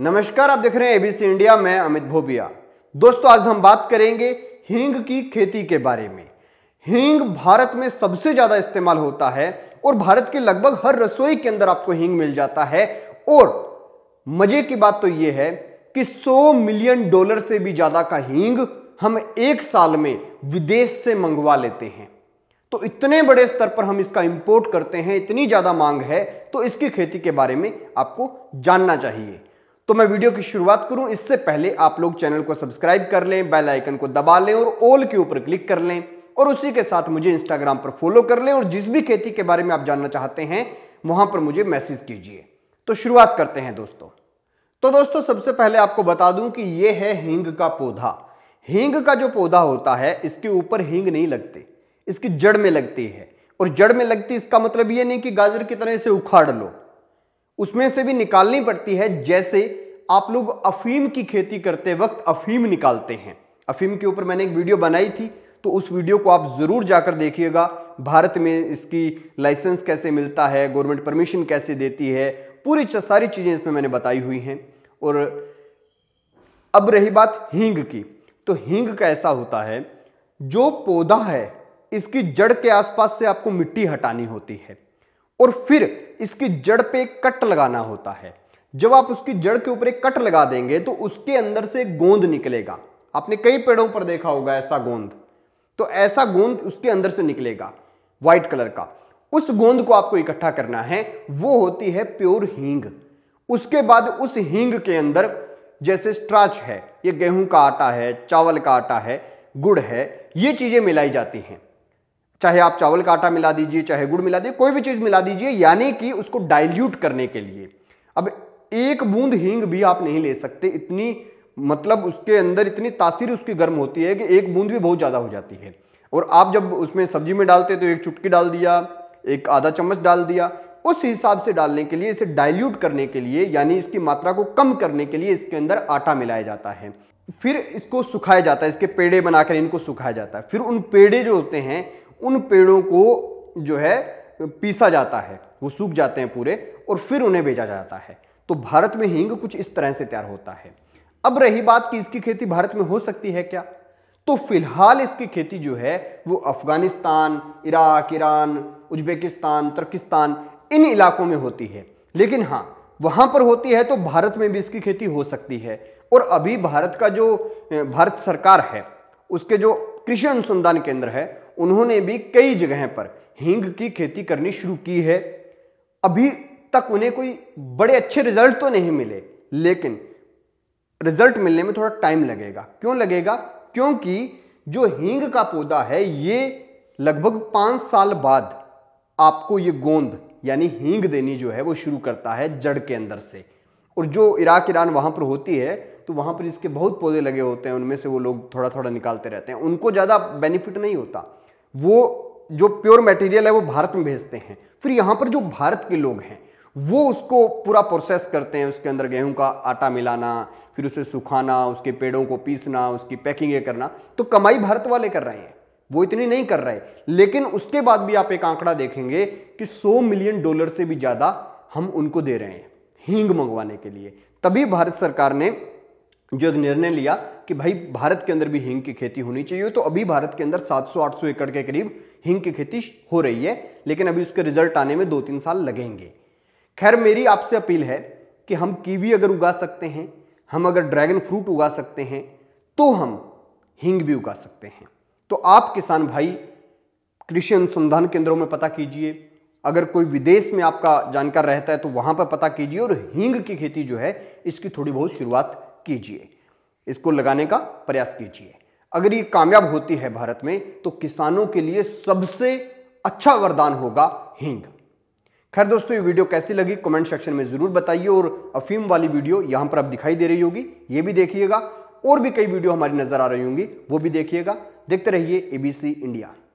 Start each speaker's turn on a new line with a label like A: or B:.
A: नमस्कार आप देख रहे हैं एबीसी इंडिया मैं अमित भोबिया दोस्तों आज हम बात करेंगे हींग की खेती के बारे में हींग भारत में सबसे ज्यादा इस्तेमाल होता है और भारत के लगभग हर रसोई के अंदर आपको हींग मिल जाता है और मजे की बात तो यह है कि 100 मिलियन डॉलर से भी ज्यादा का हींग हम एक साल में विदेश से मंगवा लेते हैं तो इतने बड़े स्तर पर हम इसका इंपोर्ट करते हैं इतनी ज्यादा मांग है तो इसकी खेती के बारे में आपको जानना चाहिए तो मैं वीडियो की शुरुआत करूं इससे पहले आप लोग चैनल को सब्सक्राइब कर लें बेल आइकन को दबा लें और ऑल के ऊपर क्लिक कर लें और उसी के साथ मुझे इंस्टाग्राम पर फॉलो कर लें और जिस भी खेती के बारे में आप जानना चाहते हैं वहां पर मुझे मैसेज कीजिए तो शुरुआत करते हैं दोस्तों तो दोस्तों सबसे पहले आपको बता दूं कि यह है हींग का पौधा हींग का जो पौधा होता है इसके ऊपर हींग नहीं लगते इसकी जड़ में लगती है और जड़ में लगती इसका मतलब यह नहीं कि गाजर की तरह इसे उखाड़ लो उसमें से भी निकालनी पड़ती है जैसे आप लोग अफीम की खेती करते वक्त अफीम निकालते हैं अफीम के ऊपर मैंने एक वीडियो बनाई थी तो उस वीडियो को आप ज़रूर जाकर देखिएगा भारत में इसकी लाइसेंस कैसे मिलता है गवर्नमेंट परमिशन कैसे देती है पूरी सारी चीज़ें इसमें मैंने बताई हुई हैं और अब रही बात हींग की तो हींग का ऐसा होता है जो पौधा है इसकी जड़ के आसपास से आपको मिट्टी हटानी होती है और फिर इसकी जड़ पे एक कट लगाना होता है जब आप उसकी जड़ के ऊपर एक कट लगा देंगे तो उसके अंदर से गोंद निकलेगा आपने कई पेड़ों पर देखा होगा ऐसा गोंद तो ऐसा गोंद उसके अंदर से निकलेगा व्हाइट कलर का उस गोंद को आपको इकट्ठा करना है वो होती है प्योर हींग उसके बाद उस हींग के अंदर जैसे स्ट्राच है ये गेहूं का आटा है चावल का आटा है गुड़ है ये चीजें मिलाई जाती हैं चाहे आप चावल का आटा मिला दीजिए चाहे गुड़ मिला दीजिए कोई भी चीज़ मिला दीजिए यानी कि उसको डाइल्यूट करने के लिए अब एक बूंद हींग भी आप नहीं ले सकते इतनी मतलब उसके अंदर इतनी तासीर उसकी गर्म होती है कि एक बूंद भी बहुत ज़्यादा हो जाती है और आप जब उसमें सब्जी में डालते तो एक चुटकी डाल दिया एक आधा चम्मच डाल दिया उस हिसाब से डालने के लिए इसे डाइल्यूट करने के लिए यानी इसकी मात्रा को कम करने के लिए इसके अंदर आटा मिलाया जाता है फिर इसको सुखाया जाता है इसके पेड़े बनाकर इनको सुखाया जाता है फिर उन पेड़े जो होते हैं उन पेड़ों को जो है पीसा जाता है वो सूख जाते हैं पूरे और फिर उन्हें बेचा जाता है तो भारत में हींग कुछ इस तरह से तैयार होता है अब रही बात कि इसकी खेती भारत में हो सकती है क्या तो फिलहाल इसकी खेती जो है वो Afghanistan Iraq Iran Uzbekistan Turkistan इन इलाकों में होती है लेकिन हाँ वहां पर होती है तो भारत में भी इसकी खेती हो सकती है और अभी भारत का जो भारत सरकार है उसके जो कृषि अनुसंधान केंद्र है उन्होंने भी कई जगह पर हींग की खेती करनी शुरू की है अभी तक उन्हें कोई बड़े अच्छे रिजल्ट तो नहीं मिले लेकिन रिजल्ट मिलने में थोड़ा टाइम लगेगा क्यों लगेगा क्योंकि जो हींग का पौधा है ये लगभग पाँच साल बाद आपको ये गोंद यानी हींग देनी जो है वो शुरू करता है जड़ के अंदर से और जो इराक ईरान वहाँ पर होती है तो वहाँ पर इसके बहुत पौधे लगे होते हैं उनमें से वो लोग थोड़ा थोड़ा निकालते रहते हैं उनको ज़्यादा बेनिफिट नहीं होता वो जो प्योर मटेरियल है वो भारत में भेजते हैं फिर यहाँ पर जो भारत के लोग हैं वो उसको पूरा प्रोसेस करते हैं उसके अंदर गेहूं का आटा मिलाना फिर उसे सुखाना उसके पेड़ों को पीसना उसकी पैकिंग करना तो कमाई भारत वाले कर रहे हैं वो इतनी नहीं कर रहे लेकिन उसके बाद भी आप एक आंकड़ा देखेंगे कि 100 मिलियन डॉलर से भी ज़्यादा हम उनको दे रहे हैं हींग मंगवाने के लिए तभी भारत सरकार ने जो एक निर्णय लिया कि भाई भारत के अंदर भी हींग की खेती होनी चाहिए तो अभी भारत के अंदर 700-800 एकड़ के करीब हींग की खेती हो रही है लेकिन अभी उसके रिजल्ट आने में दो तीन साल लगेंगे खैर मेरी आपसे अपील है कि हम कीवी अगर उगा सकते हैं हम अगर ड्रैगन फ्रूट उगा सकते हैं तो हम हींग भी उगा सकते हैं तो आप किसान भाई कृषि अनुसंधान केंद्रों में पता कीजिए अगर कोई विदेश में आपका जानकार रहता है तो वहां पर पता कीजिए और हींग की खेती जो है इसकी थोड़ी बहुत शुरुआत कीजिए इसको लगाने का प्रयास कीजिए अगर ये कामयाब होती है भारत में तो किसानों के लिए सबसे अच्छा वरदान होगा हिंग खैर दोस्तों ये वीडियो कैसी लगी कमेंट सेक्शन में ज़रूर बताइए और अफीम वाली वीडियो यहां पर आप दिखाई दे रही होगी ये भी देखिएगा और भी कई वीडियो हमारी नज़र आ रही होंगी वो भी देखिएगा देखते रहिए एबीसी इंडिया